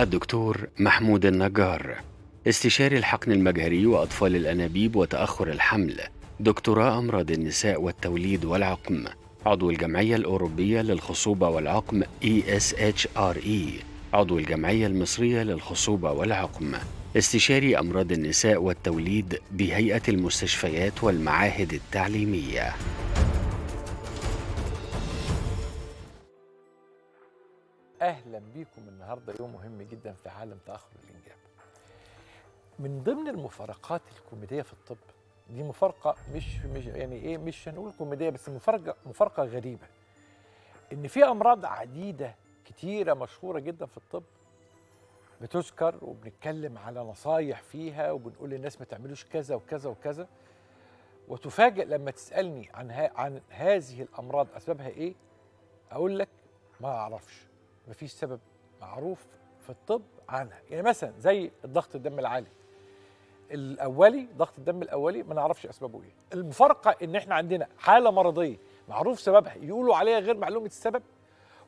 الدكتور محمود النجار استشاري الحقن المجهري وأطفال الأنابيب وتأخر الحمل دكتوراه أمراض النساء والتوليد والعقم عضو الجمعية الأوروبية للخصوبة والعقم ESHRE عضو الجمعية المصرية للخصوبة والعقم استشاري أمراض النساء والتوليد بهيئة المستشفيات والمعاهد التعليمية اهلا بيكم النهارده يوم مهم جدا في عالم تاخر الانجاب من ضمن المفارقات الكوميديه في الطب دي مفارقه مش, مش يعني ايه مش هنقول كوميديه بس مفارقه مفارقه غريبه ان في امراض عديده كتيره مشهوره جدا في الطب بتذكر وبنتكلم على نصايح فيها وبنقول للناس ما تعملوش كذا وكذا وكذا وتفاجئ لما تسالني عن ها عن هذه الامراض اسبابها ايه اقول لك ما اعرفش مفيش سبب معروف في الطب عنها يعني مثلا زي الضغط الدم العالي الاولي ضغط الدم الاولي ما نعرفش اسبابه ايه المفارقه ان احنا عندنا حاله مرضيه معروف سببها يقولوا عليها غير معلومه السبب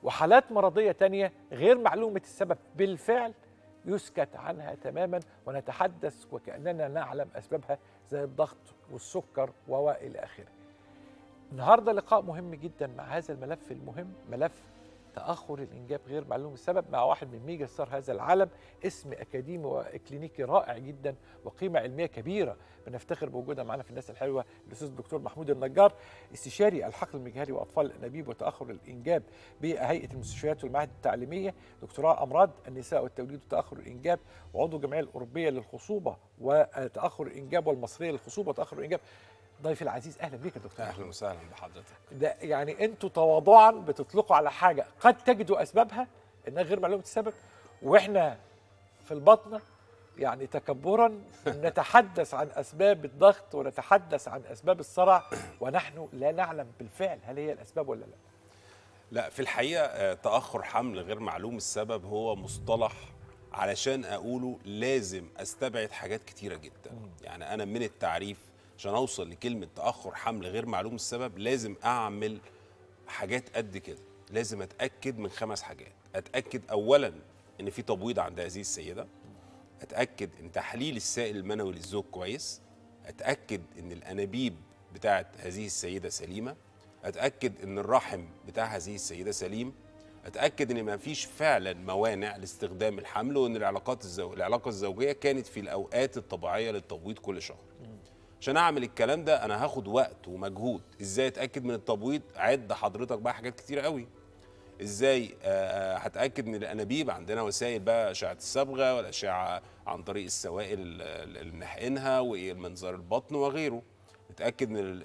وحالات مرضيه تانية غير معلومه السبب بالفعل يسكت عنها تماما ونتحدث وكاننا نعلم اسبابها زي الضغط والسكر الى اخره النهارده لقاء مهم جدا مع هذا الملف المهم ملف تأخر الإنجاب غير معلوم السبب مع واحد من ميجا ستار هذا العالم اسم أكاديمي وإكلينيكي رائع جدا وقيمة علمية كبيرة بنفتخر بوجودها معانا في الناس الحلوة الأستاذ الدكتور محمود النجار استشاري الحقل المجهري وأطفال الأنابيب وتأخر الإنجاب بهيئة المستشفيات والمعاهد التعليمية دكتوراه أمراض النساء والتوليد وتأخر الإنجاب وعضو الجمعية الأوروبية للخصوبة وتأخر الإنجاب والمصرية للخصوبة وتأخر الإنجاب ضيفي العزيز اهلا بيك يا دكتور اهلا وسهلا بحضرتك ده يعني انتوا تواضعا بتطلقوا على حاجه قد تجدوا اسبابها انها غير معلومه السبب واحنا في البطنه يعني تكبرا نتحدث عن اسباب الضغط ونتحدث عن اسباب الصرع ونحن لا نعلم بالفعل هل هي الاسباب ولا لا لا في الحقيقه آه، تاخر حمل غير معلوم السبب هو مصطلح علشان اقوله لازم استبعد حاجات كتيره جدا يعني انا من التعريف عشان اوصل لكلمه تاخر حمل غير معلوم السبب لازم اعمل حاجات قد كده لازم اتاكد من خمس حاجات اتاكد اولا ان في تبويض عند هذه السيده اتاكد ان تحليل السائل المنوي للزوج كويس اتاكد ان الانابيب بتاعه هذه السيده سليمه اتاكد ان الرحم بتاع هذه السيده سليم اتاكد ان ما فيش فعلا موانع لاستخدام الحمل وان العلاقات الزو... العلاقه الزوجيه كانت في الاوقات الطبيعيه للتبويض كل شهر عشان اعمل الكلام ده انا هاخد وقت ومجهود ازاي اتاكد من التبويض عد حضرتك بقى حاجات كتيره قوي ازاي آه، آه، هتاكد من الانابيب عندنا وسائل بقى اشعه الصبغه والاشعه عن طريق السوائل اللي بنحقنها ومنظار البطن وغيره نتاكد من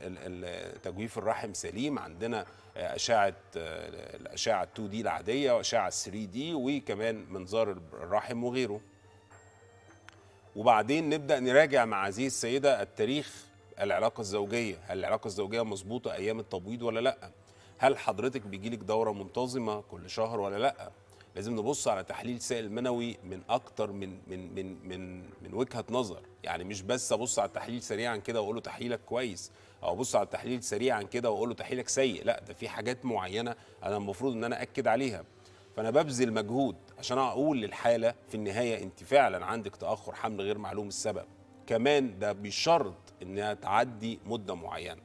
تجويف الرحم سليم عندنا آه، اشعه الاشعه 2 دي العاديه واشعه 3 دي وكمان منظار الرحم وغيره وبعدين نبدا نراجع مع هذه السيده التاريخ العلاقه الزوجيه هل العلاقه الزوجيه مظبوطه ايام التبويض ولا لا هل حضرتك بيجيلك دوره منتظمه كل شهر ولا لا لازم نبص على تحليل سائل منوي من اكتر من من من من من وجهه نظر يعني مش بس ابص على التحليل سريعا كده واقول له تحليلك كويس او ابص على التحليل سريعا كده واقول له تحليلك سيء لا ده في حاجات معينه انا المفروض ان انا اكد عليها فانا ببذل مجهود عشان اقول للحاله في النهايه انت فعلا عندك تاخر حمل غير معلوم السبب كمان ده بشرط انها تعدي مده معينه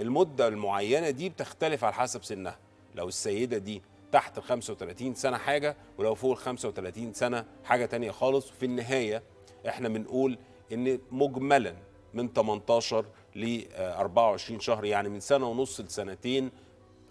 المده المعينه دي بتختلف على حسب سنها لو السيده دي تحت ال 35 سنه حاجه ولو فوق ال 35 سنه حاجه تانية خالص في النهايه احنا بنقول ان مجملا من 18 ل 24 شهر يعني من سنه ونص لسنتين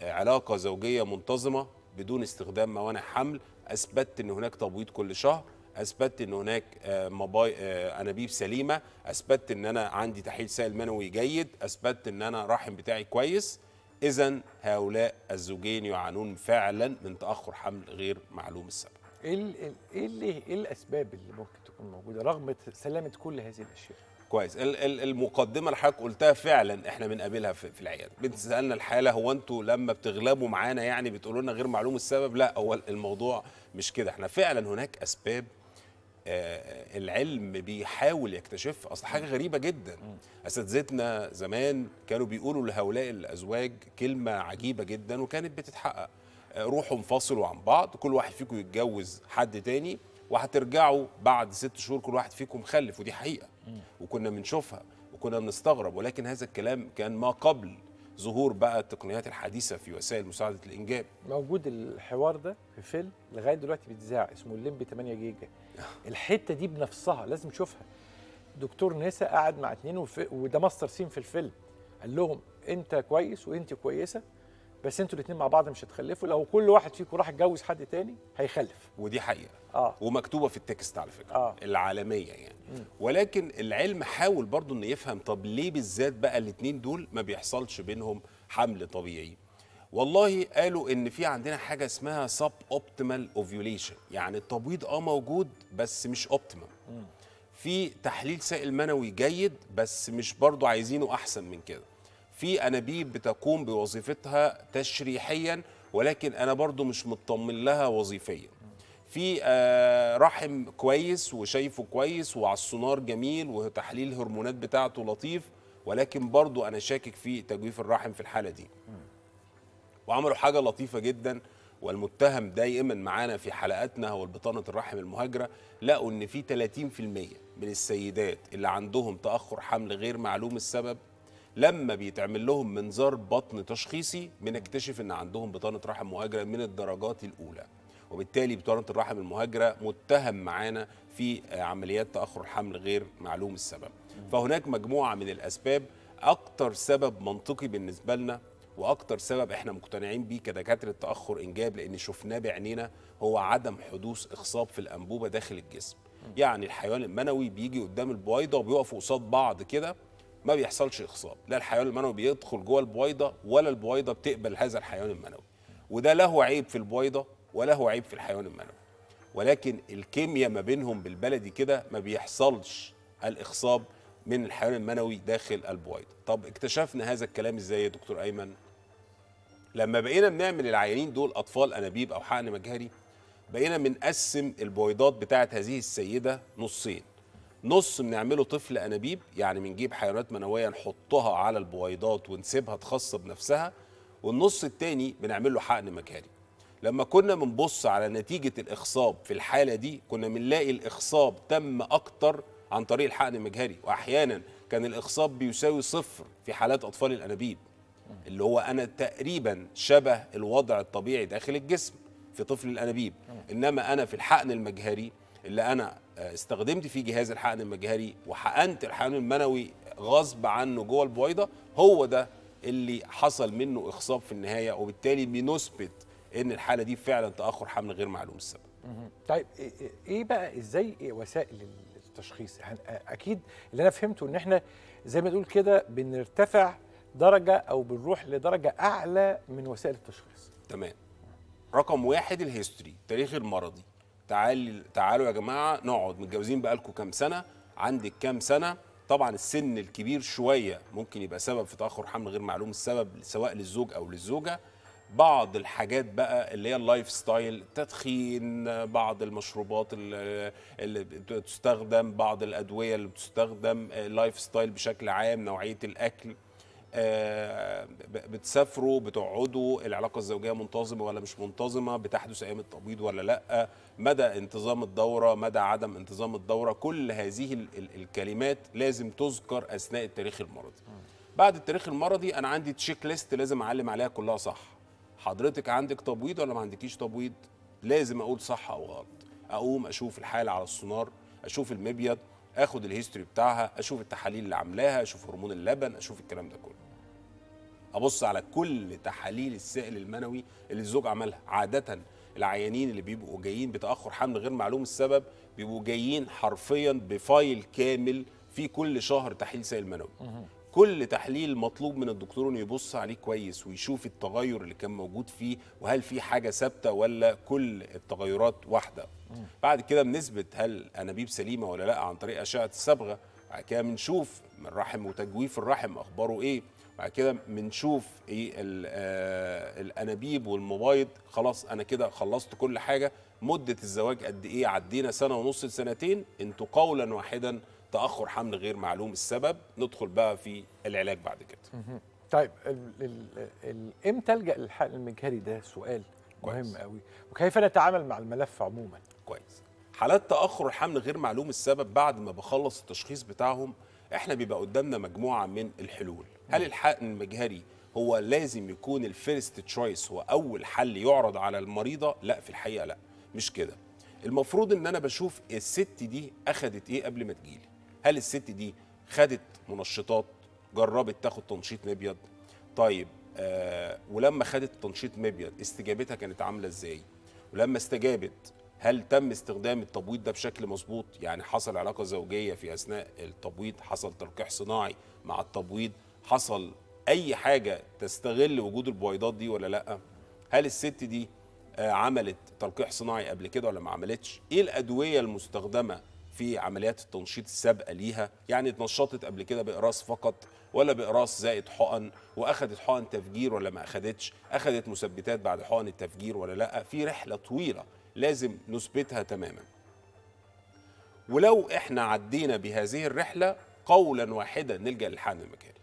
آه، علاقه زوجيه منتظمه بدون استخدام موانع حمل اثبتت ان هناك تبويض كل شهر اثبتت ان هناك آه، مباي... آه، انابيب سليمه اثبتت ان انا عندي تحليل سائل منوي جيد اثبتت ان انا رحم بتاعي كويس اذا هؤلاء الزوجين يعانون فعلا من تاخر حمل غير معلوم السبب ايه إيه, ايه الاسباب اللي ممكن تكون موجوده رغم سلامه كل هذه الاشياء كويس المقدمه اللي حضرتك قلتها فعلا احنا بنقابلها في العياده بتسالنا الحاله هو انتوا لما بتغلبوا معانا يعني بتقولوا لنا غير معلوم السبب لا هو الموضوع مش كده احنا فعلا هناك اسباب آه، العلم بيحاول يكتشف اصل حاجه غريبه جدا اساتذتنا زمان كانوا بيقولوا لهؤلاء الازواج كلمه عجيبه جدا وكانت بتتحقق آه، روحوا انفصلوا عن بعض كل واحد فيكم يتجوز حد تاني وهترجعوا بعد ست شهور كل واحد فيكم خلف ودي حقيقه وكنا بنشوفها وكنا بنستغرب ولكن هذا الكلام كان ما قبل ظهور بقى التقنيات الحديثه في وسائل مساعده الانجاب موجود الحوار ده في فيلم لغايه دلوقتي بيتذاع اسمه الليمب 8 جيجا الحته دي بنفسها لازم تشوفها دكتور نسا قعد مع اتنين وده ماستر سين في الفيلم قال لهم انت كويس وانت كويسه بس انتوا الاثنين مع بعض مش هتخلفوا لو كل واحد فيكم راح يتجوز حد تاني هيخلف ودي حقيقه آه. ومكتوبه في التكست على فكره آه. العالميه يعني م. ولكن العلم حاول برضه انه يفهم طب ليه بالذات بقى الاثنين دول ما بيحصلش بينهم حمل طبيعي والله قالوا ان في عندنا حاجه اسمها سب اوبتيمال اوفيوليشن يعني التبويض اه موجود بس مش اوبتيمال في تحليل سائل منوي جيد بس مش برضه عايزينه احسن من كده في انابيب بتقوم بوظيفتها تشريحيا ولكن انا برضو مش مطمن لها وظيفيا في آه، رحم كويس وشايفه كويس وعلى السونار جميل وتحليل الهرمونات بتاعته لطيف ولكن برضو انا شاكك في تجويف الرحم في الحاله دي وعملوا حاجه لطيفه جدا والمتهم دائما معانا في حلقاتنا هو البطانه الرحم المهاجره لقوا ان في 30% من السيدات اللي عندهم تاخر حمل غير معلوم السبب لما بيتعمل لهم منظار بطن تشخيصي بنكتشف ان عندهم بطانه رحم مهاجره من الدرجات الاولى وبالتالي بطانه الرحم المهاجره متهم معانا في عمليات تاخر الحمل غير معلوم السبب فهناك مجموعه من الاسباب اكتر سبب منطقي بالنسبه لنا واكتر سبب احنا مقتنعين بيه كدكاتره تاخر انجاب لان شفناه بعينينا هو عدم حدوث اخصاب في الانبوبه داخل الجسم يعني الحيوان المنوي بيجي قدام البويضه وبيقفوا قصاد بعض كده ما بيحصلش اخصاب لا الحيوان المنوي بيدخل جوه البويضه ولا البويضه بتقبل هذا الحيوان المنوي وده له عيب في البويضه وله عيب في الحيوان المنوي ولكن الكيمياء ما بينهم بالبلدي كده ما بيحصلش الاخصاب من الحيوان المنوي داخل البويضه طب اكتشفنا هذا الكلام ازاي يا دكتور ايمن لما بقينا بنعمل العيانين دول اطفال انابيب او حقن مجهري بقينا بنقسم البويضات بتاعه هذه السيده نصين نص بنعمله طفل انابيب يعني بنجيب حيوانات منويه نحطها على البويضات ونسيبها تخص بنفسها والنص التاني بنعمل له حقن مكاني لما كنا بنبص على نتيجه الاخصاب في الحاله دي كنا بنلاقي الاخصاب تم اكتر عن طريق الحقن المجهري واحيانا كان الاخصاب بيساوي صفر في حالات اطفال الانابيب اللي هو انا تقريبا شبه الوضع الطبيعي داخل الجسم في طفل الانابيب انما انا في الحقن المجهري اللي انا آه، استخدمت فيه جهاز الحقن المجهري وحقنت الحقن المنوي غصب عنه جوه البويضه هو ده اللي حصل منه اخصاب في النهايه وبالتالي بنثبت ان الحاله دي فعلا تاخر حمل غير معلوم السبب. طيب إيه،, إيه،, ايه بقى ازاي إيه وسائل التشخيص؟ آه، اكيد اللي انا فهمته ان احنا زي ما تقول كده بنرتفع درجه او بنروح لدرجه اعلى من وسائل التشخيص. تمام. رقم واحد الهيستوري التاريخ المرضي تعال تعالوا يا جماعه نقعد متجوزين بقالكم كام سنه عندك كام سنه طبعا السن الكبير شويه ممكن يبقى سبب في تاخر حمل غير معلوم السبب سواء للزوج او للزوجه بعض الحاجات بقى اللي هي اللايف ستايل تدخين بعض المشروبات اللي بتستخدم بعض الادويه اللي بتستخدم اللايف ستايل بشكل عام نوعيه الاكل آه، بتسافروا بتقعدوا العلاقه الزوجيه منتظمه ولا مش منتظمه بتحدث ايام التبييض ولا لا مدى انتظام الدوره مدى عدم انتظام الدوره كل هذه الكلمات لازم تذكر اثناء التاريخ المرضي بعد التاريخ المرضي انا عندي تشيك ليست لازم اعلم عليها كلها صح حضرتك عندك تبويض ولا ما عندكيش تبويض لازم اقول صح او غلط اقوم اشوف الحاله على السونار اشوف المبيض اخد الهيستوري بتاعها اشوف التحاليل اللي عاملاها اشوف هرمون اللبن اشوف الكلام ده كله ابص على كل تحاليل السائل المنوي اللي الزوج عملها عاده العيانين اللي بيبقوا جايين بتاخر حمل غير معلوم السبب بيبقوا جايين حرفيا بفايل كامل في كل شهر تحليل سائل منوي كل تحليل مطلوب من الدكتور انه يبص عليه كويس ويشوف التغير اللي كان موجود فيه وهل في حاجه ثابته ولا كل التغيرات واحده بعد كده بنثبت هل انابيب سليمه ولا لا عن طريق اشعه الصبغه بعد كده بنشوف من الرحم وتجويف الرحم اخباره ايه بعد كده بنشوف ايه آه الانابيب والمبايض خلاص انا كده خلصت كل حاجه مده الزواج قد ايه عدينا سنه ونص لسنتين انتوا قولا واحدا تاخر حمل غير معلوم السبب ندخل بقى في العلاج بعد كده طيب امتى الجا للحقن المجهري ده سؤال كويس. مهم قوي وكيف نتعامل مع الملف عموما كويس حالات تاخر الحمل غير معلوم السبب بعد ما بخلص التشخيص بتاعهم احنا بيبقى قدامنا مجموعه من الحلول هل الحقن المجهري هو لازم يكون الفيرست تشويس هو اول حل يعرض على المريضه لا في الحقيقه لا مش كده المفروض ان انا بشوف الست دي اخدت ايه قبل ما تجيلي هل الست دي خدت منشطات جربت تاخد تنشيط مبيض طيب آه ولما خدت تنشيط مبيض استجابتها كانت عامله ازاي ولما استجابت هل تم استخدام التبويض ده بشكل مظبوط يعني حصل علاقه زوجيه في اثناء التبويض حصل تلقيح صناعي مع التبويض حصل اي حاجه تستغل وجود البويضات دي ولا لا هل الست دي آه، عملت تلقيح صناعي قبل كده ولا ما عملتش ايه الادويه المستخدمه في عمليات التنشيط السابقه ليها يعني اتنشطت قبل كده باقراص فقط ولا باقراص زائد حقن واخذت حقن تفجير ولا ما اخذتش اخذت مثبتات بعد حقن التفجير ولا لا في رحله طويله لازم نثبتها تماما ولو احنا عدينا بهذه الرحله قولا واحدا نلجا للحقن المكاني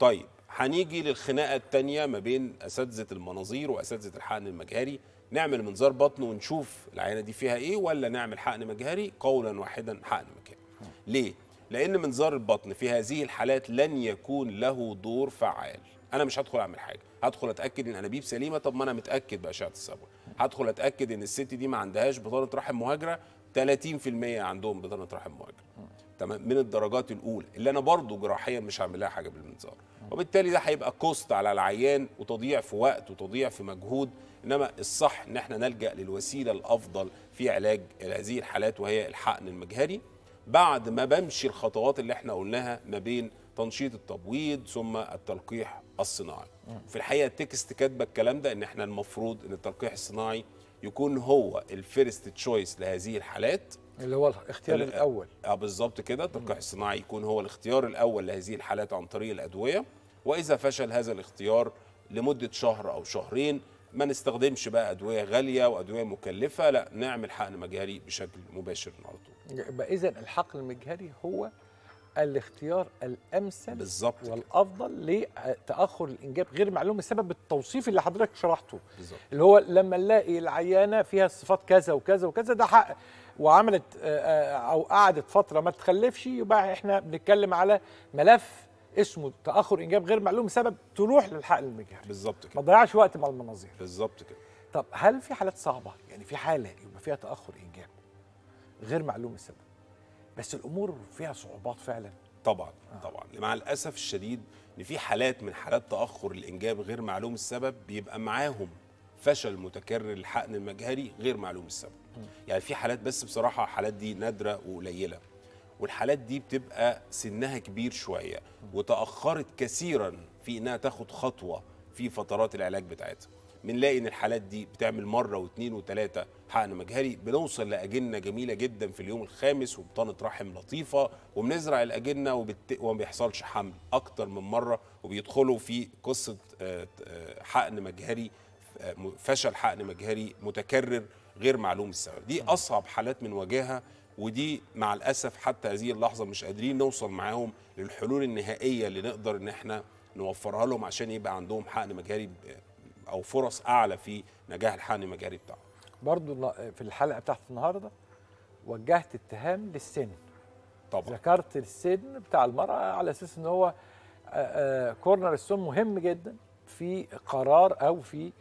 طيب هنيجي للخناقه الثانيه ما بين اساتذه المناظير واساتذه الحقن المجهري نعمل منظار بطن ونشوف العينه دي فيها ايه ولا نعمل حقن مجهري قولا واحدا حقن مجهري ليه لان منظار البطن في هذه الحالات لن يكون له دور فعال انا مش هدخل اعمل حاجه هدخل اتاكد ان انابيب سليمه طب ما انا متاكد باشعه الصبغه هدخل اتاكد ان الست دي ما عندهاش بطانه رحم مهاجره 30% عندهم بطانه رحم مهاجره تمام من الدرجات الاولى اللي انا برضو جراحيا مش هعمل لها حاجه بالمنظار وبالتالي ده هيبقى كوست على العيان وتضييع في وقت وتضييع في مجهود انما الصح ان احنا نلجا للوسيله الافضل في علاج هذه الحالات وهي الحقن المجهري بعد ما بمشي الخطوات اللي احنا قلناها ما بين تنشيط التبويض ثم التلقيح الصناعي في الحقيقه التكست كاتبه الكلام ده ان احنا المفروض ان التلقيح الصناعي يكون هو الفيرست تشويس لهذه الحالات اللي هو الاختيار الاول اه بالظبط كده التلقيح الصناعي يكون هو الاختيار الاول لهذه الحالات عن طريق الادويه واذا فشل هذا الاختيار لمده شهر او شهرين ما نستخدمش بقى ادويه غاليه وادويه مكلفه لا نعمل حقن مجهري بشكل مباشر على طول يبقى اذا الحقن المجهري هو الاختيار الامثل بالظبط والافضل لتاخر الانجاب غير معلوم بسبب التوصيف اللي حضرتك شرحته بالزبط. اللي هو لما نلاقي العيانه فيها صفات كذا وكذا وكذا ده حق وعملت آه، آه، او قعدت فتره ما تخلفش يبقى احنا بنتكلم على ملف اسمه تاخر انجاب غير معلوم سبب تروح للحقل المجهري بالظبط كده ما تضيعش وقت مع المناظير بالظبط كده طب هل في حالات صعبه يعني في حاله يعني يبقى فيها تاخر انجاب غير معلوم السبب بس الامور فيها صعوبات فعلا طبعا آه. طبعا مع الاسف الشديد ان في حالات من حالات تاخر الانجاب غير معلوم السبب بيبقى معاهم فشل متكرر للحقن المجهري غير معلوم السبب م. يعني في حالات بس بصراحه الحالات دي نادره وقليله والحالات دي بتبقى سنها كبير شويه وتاخرت كثيرا في انها تاخد خطوه في فترات العلاج بتاعتها بنلاقي ان الحالات دي بتعمل مره واثنين وثلاثه حقن مجهري بنوصل لاجنه جميله جدا في اليوم الخامس وبطانه رحم لطيفه وبنزرع الاجنه وبت... وما بيحصلش حمل اكتر من مره وبيدخلوا في قصه آه، آه، حقن مجهري آه، فشل حقن مجهري متكرر غير معلوم السبب دي اصعب حالات من بنواجهها ودي مع الاسف حتى هذه اللحظه مش قادرين نوصل معاهم للحلول النهائيه اللي نقدر ان احنا نوفرها لهم عشان يبقى عندهم حقن مجاري او فرص اعلى في نجاح الحقن المجاري بتاعهم. برضو في الحلقه بتاعت النهارده وجهت اتهام للسن. طبعا. ذكرت السن بتاع المراه على اساس ان هو كورنر السن مهم جدا في قرار او في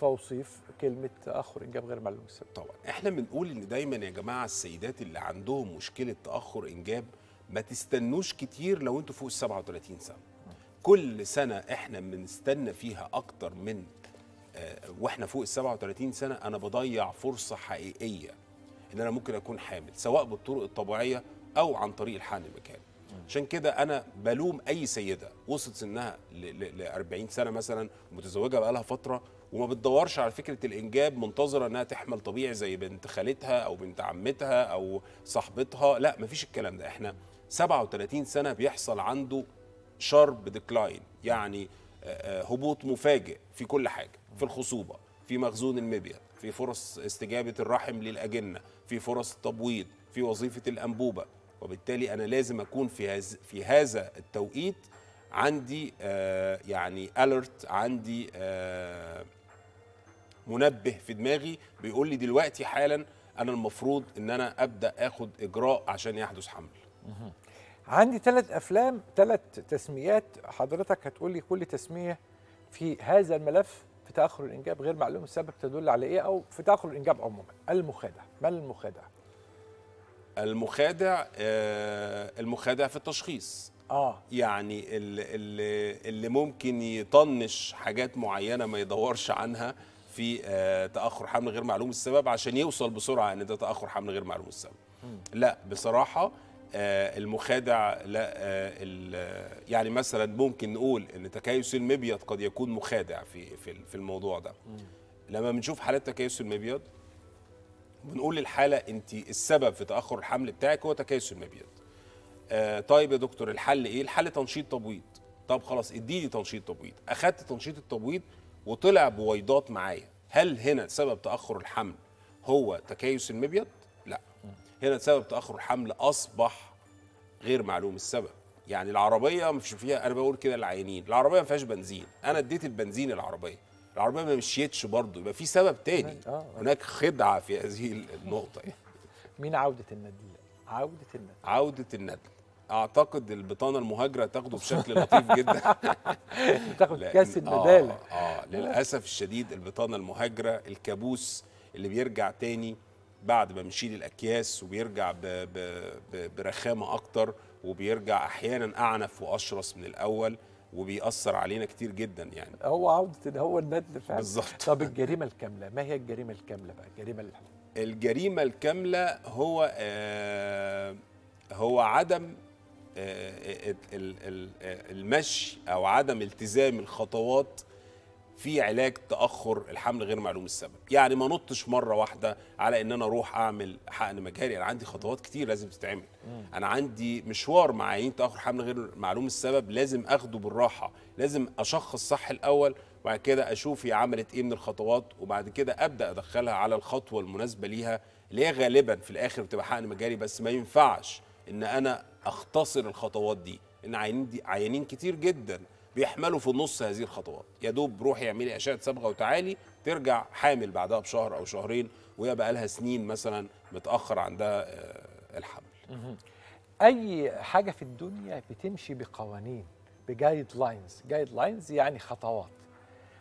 فاوصيف كلمه تاخر انجاب غير معلوم السبب طبعا احنا بنقول ان دايما يا جماعه السيدات اللي عندهم مشكله تاخر انجاب ما تستنوش كتير لو انتوا فوق ال 37 سنه كل سنه احنا بنستنى فيها اكتر من آه، واحنا فوق ال 37 سنه انا بضيع فرصه حقيقيه ان انا ممكن اكون حامل سواء بالطرق الطبيعيه او عن طريق الحقن المكاني عشان كده انا بلوم اي سيده وصلت سنها ل 40 سنه مثلا متزوجه بقى لها فتره وما بتدورش على فكره الانجاب منتظره انها تحمل طبيعي زي بنت خالتها او بنت عمتها او صاحبتها لا مفيش الكلام ده احنا 37 سنه بيحصل عنده شارب ديكلاين يعني آه، آه، هبوط مفاجئ في كل حاجه في الخصوبه في مخزون المبيض في فرص استجابه الرحم للاجنه في فرص التبويض في وظيفه الانبوبه وبالتالي انا لازم اكون في هز في هذا التوقيت عندي آه يعني اليرت عندي آه منبه في دماغي بيقول لي دلوقتي حالا انا المفروض ان انا ابدا اخد اجراء عشان يحدث حمل عندي ثلاث افلام ثلاث تسميات حضرتك هتقول لي كل تسميه في هذا الملف في تاخر الانجاب غير معلوم السابق تدل على ايه او في تاخر الانجاب عموما المخادع ما المخادع المخادع آه المخادع في التشخيص اه يعني اللي, اللي ممكن يطنش حاجات معينه ما يدورش عنها في آه، تاخر حمل غير معلوم السبب عشان يوصل بسرعه ان ده تاخر حمل غير معلوم السبب لا بصراحه آه، المخادع لا آه، يعني مثلا ممكن نقول ان تكيس المبيض قد يكون مخادع في في الموضوع ده لما بنشوف حالات تكيس المبيض بنقول للحاله انت السبب في تاخر الحمل بتاعك هو تكيس المبيض طيب يا دكتور الحل ايه الحل تنشيط تبويض طب خلاص اديني تنشيط تبويض اخدت تنشيط التبويض وطلع بويضات معايا هل هنا سبب تاخر الحمل هو تكيس المبيض لا هنا سبب تاخر الحمل اصبح غير معلوم السبب يعني العربيه مش فيها انا بقول كده العينين العربيه ما فيهاش بنزين انا اديت البنزين العربيه العربيه ما مشيتش برضه يبقى في سبب تاني هناك آه. خدعه في هذه النقطه يعني. مين عوده الندل عوده الندل عوده الندل اعتقد البطانه المهاجره تاخده بشكل لطيف جدا تاخد كاس آه، البداله آه, اه للاسف الشديد البطانه المهاجره الكابوس اللي بيرجع تاني بعد ما بنشيل الاكياس وبيرجع بـ بـ بـ برخامه اكتر وبيرجع احيانا اعنف واشرس من الاول وبيأثر علينا كتير جدا يعني هو عودة هو الندل فعلا بالظبط طب الجريمة الكاملة ما هي الجريمة الكاملة بقى الجريمة الحلوة الجريمة الكاملة هو آه هو عدم آه، آه، آه، المشي او عدم التزام الخطوات في علاج تاخر الحمل غير معلوم السبب يعني ما نطش مره واحده على ان انا اروح اعمل حقن مجهري انا عندي خطوات كتير لازم تتعمل انا عندي مشوار معايين تاخر حمل غير معلوم السبب لازم اخده بالراحه لازم اشخص صح الاول وبعد كده اشوف هي عملت ايه من الخطوات وبعد كده ابدا ادخلها على الخطوه المناسبه ليها اللي هي غالبا في الاخر بتبقى حقن مجاري بس ما ينفعش ان انا اختصر الخطوات دي ان عيانين دي عيانين كتير جدا بيحملوا في النص هذه الخطوات يا دوب روحي اعملي اشعه صبغه وتعالي ترجع حامل بعدها بشهر او شهرين وهي بقى لها سنين مثلا متاخر عندها آه، الحمل اي حاجه في الدنيا بتمشي بقوانين بجايد لاينز جايد لاينز يعني خطوات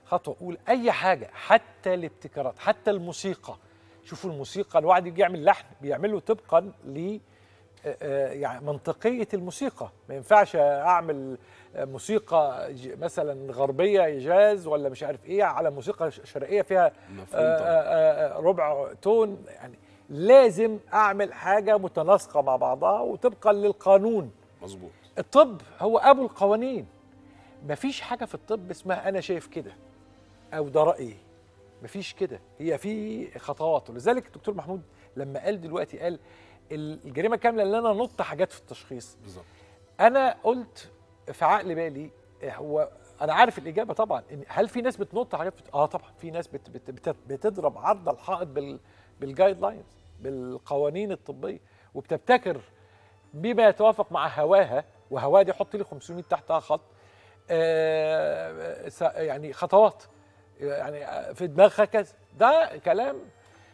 خطوه اقول اي حاجه حتى الابتكارات حتى الموسيقى شوفوا الموسيقى الواحد يجي يعمل لحن بيعمله طبقا ل آه، آه، يعني منطقيه الموسيقى ما ينفعش اعمل موسيقى مثلا غربيه جاز ولا مش عارف ايه على موسيقى شرقيه فيها آه، ربع تون يعني لازم اعمل حاجه متناسقه مع بعضها وطبقا للقانون مظبوط الطب هو ابو القوانين مفيش حاجه في الطب اسمها انا شايف كده او ده رايي مفيش كده هي في خطوات ولذلك الدكتور محمود لما قال دلوقتي قال الجريمه كامله اللي انا نط حاجات في التشخيص بالظبط انا قلت في عقل بالي آه، هو انا عارف الاجابه طبعا إن هل في ناس بتنط حاجات بت... اه طبعا في ناس بت... بت... بت... بتضرب عرض الحائط بال... بالجايد لاينز بالقوانين الطبيه وبتبتكر بما يتوافق مع هواها وهواها دي حط لي 500 تحتها خط آه يعني خطوات يعني آه، في دماغها كذا ده كلام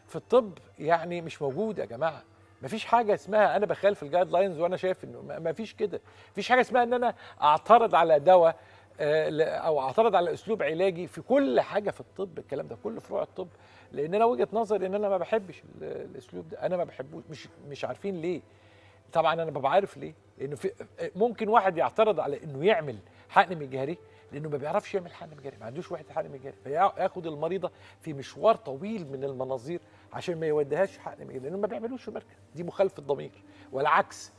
في الطب يعني مش موجود يا جماعه مفيش حاجه اسمها انا بخالف الجايد لاينز وانا شايف انه مفيش كده مفيش حاجه اسمها ان انا اعترض على دواء آه، او اعترض على اسلوب علاجي في كل حاجه في الطب الكلام ده كل فروع الطب لان انا وجهه نظري ان انا ما بحبش الاسلوب ده انا ما بحبوش مش مش عارفين ليه طبعا انا ببقى عارف ليه لانه في آه، ممكن واحد يعترض على انه يعمل حقن مجهري لانه ما بيعرفش يعمل حقن مجاري ما عندوش واحد حقن مجاري فياخد المريضه في مشوار طويل من المناظير عشان ما يوديهاش حقن مجاري لانه ما بيعملوش في مركز دي مخالفه الضمير والعكس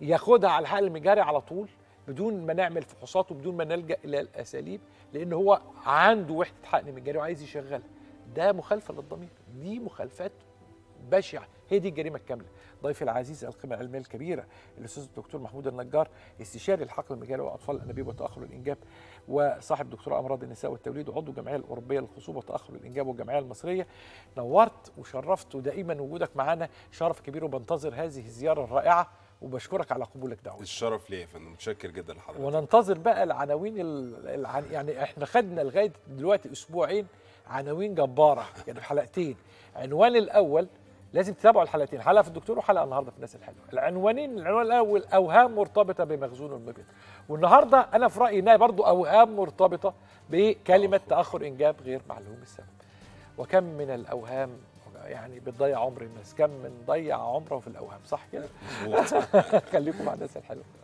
ياخدها على الحقن المجاري على طول بدون ما نعمل فحوصات وبدون ما نلجا الى الاساليب لان هو عنده وحده حقن مجاري وعايز يشغلها ده مخالفه للضمير دي مخالفات بشعه هي دي الجريمه الكامله ضيفي العزيز القيمه العلميه الكبيره الاستاذ الدكتور محمود النجار استشاري الحقل المجاري واطفال الانابيب وتاخر الانجاب وصاحب دكتوراه امراض النساء والتوليد وعضو الجمعيه الاوروبيه للخصوبه وتاخر الانجاب والجمعيه المصريه نورت وشرفت ودائما وجودك معانا شرف كبير وبنتظر هذه الزياره الرائعه وبشكرك على قبولك دعوتي الشرف ليا يا فندم متشكر جدا لحضرتك وننتظر بقى العناوين العن... يعني احنا خدنا لغايه دلوقتي اسبوعين عناوين جباره يعني حلقتين عنوان الاول لازم تتابعوا الحلقتين حلقه في الدكتور وحلقه النهارده في الناس الحلوه العنوانين العنوان الاول اوهام مرتبطه بمخزون المبيض والنهارده انا في رايي انها برضو اوهام مرتبطه بكلمه تاخر انجاب غير معلوم السبب وكم من الاوهام يعني بتضيع عمر الناس كم من ضيع عمره في الاوهام صح كده خليكم مع الناس الحلوه